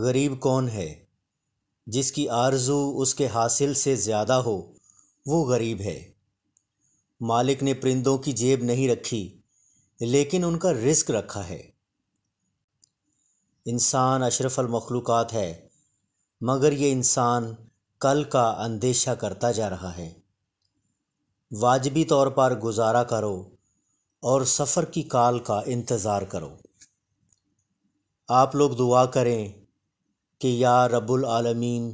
गरीब कौन है जिसकी आरजू उसके हासिल से ज़्यादा हो वो गरीब है मालिक ने परिंदों की जेब नहीं रखी लेकिन उनका रिस्क रखा है इंसान अशरफ मखलूक़ात है मगर ये इंसान कल का अंदेशा करता जा रहा है वाजबी तौर पर गुजारा करो और सफ़र की काल का इंतज़ार करो आप लोग दुआ करें कि या रबुल आलमीन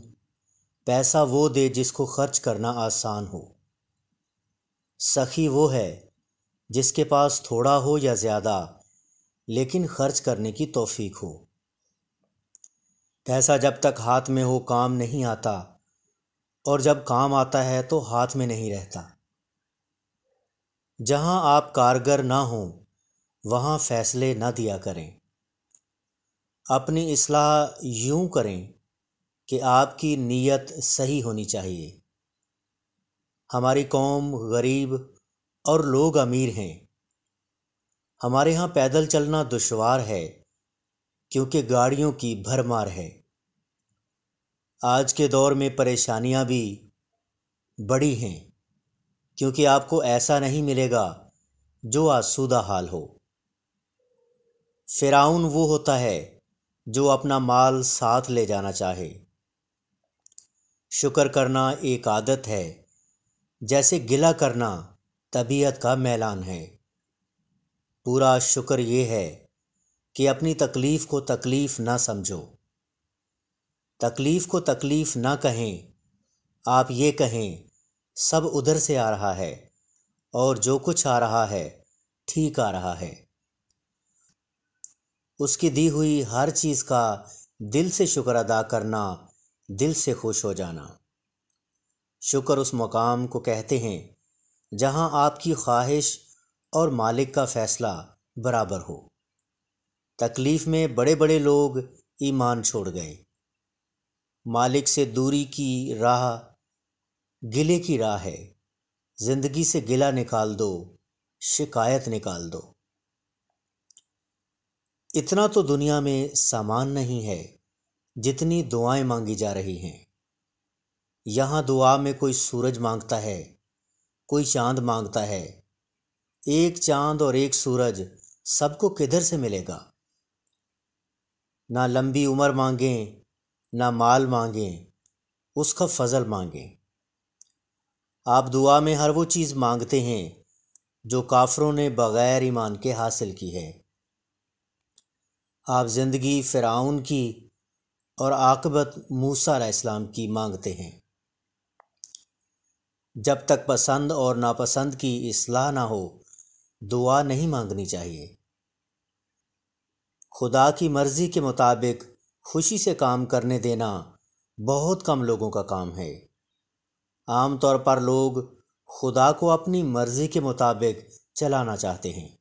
पैसा वो दे जिसको खर्च करना आसान हो सखी वो है जिसके पास थोड़ा हो या ज़्यादा लेकिन खर्च करने की तौफीक हो पैसा जब तक हाथ में हो काम नहीं आता और जब काम आता है तो हाथ में नहीं रहता जहां आप कारगर ना हों वहां फैसले ना दिया करें अपनी असलाह यूं करें कि आपकी नीयत सही होनी चाहिए हमारी कौम गरीब और लोग अमीर हैं हमारे यहाँ पैदल चलना दुशवार है क्योंकि गाड़ियों की भरमार है आज के दौर में परेशानियाँ भी बड़ी हैं क्योंकि आपको ऐसा नहीं मिलेगा जो आसूदा हाल हो फिराउन वो होता है जो अपना माल साथ ले जाना चाहे शुक्र करना एक आदत है जैसे गिला करना तबीयत का मैलान है पूरा शुक्र ये है कि अपनी तकलीफ़ को तकलीफ़ ना समझो तकलीफ़ को तकलीफ़ ना कहें आप ये कहें सब उधर से आ रहा है और जो कुछ आ रहा है ठीक आ रहा है उसकी दी हुई हर चीज़ का दिल से शुक्र अदा करना दिल से खुश हो जाना शुक्र उस मकाम को कहते हैं जहां आपकी ख्वाहिश और मालिक का फ़ैसला बराबर हो तकलीफ़ में बड़े बड़े लोग ईमान छोड़ गए मालिक से दूरी की राह गिले की राह है ज़िंदगी से गिला निकाल दो शिकायत निकाल दो इतना तो दुनिया में सामान नहीं है जितनी दुआएं मांगी जा रही हैं यहाँ दुआ में कोई सूरज मांगता है कोई चांद मांगता है एक चांद और एक सूरज सबको किधर से मिलेगा ना लंबी उम्र मांगें ना माल मांगें उसका फजल मांगें आप दुआ में हर वो चीज़ मांगते हैं जो काफरों ने बग़ैर ईमान के हासिल की है आप ज़िंदगी फ़िराउन की और आकबत मूसा इस्लाम की मांगते हैं जब तक पसंद और नापसंद की असलाह ना हो दुआ नहीं मांगनी चाहिए खुदा की मर्ज़ी के मुताबिक खुशी से काम करने देना बहुत कम लोगों का काम है आमतौर पर लोग खुदा को अपनी मर्ज़ी के मुताबिक चलाना चाहते हैं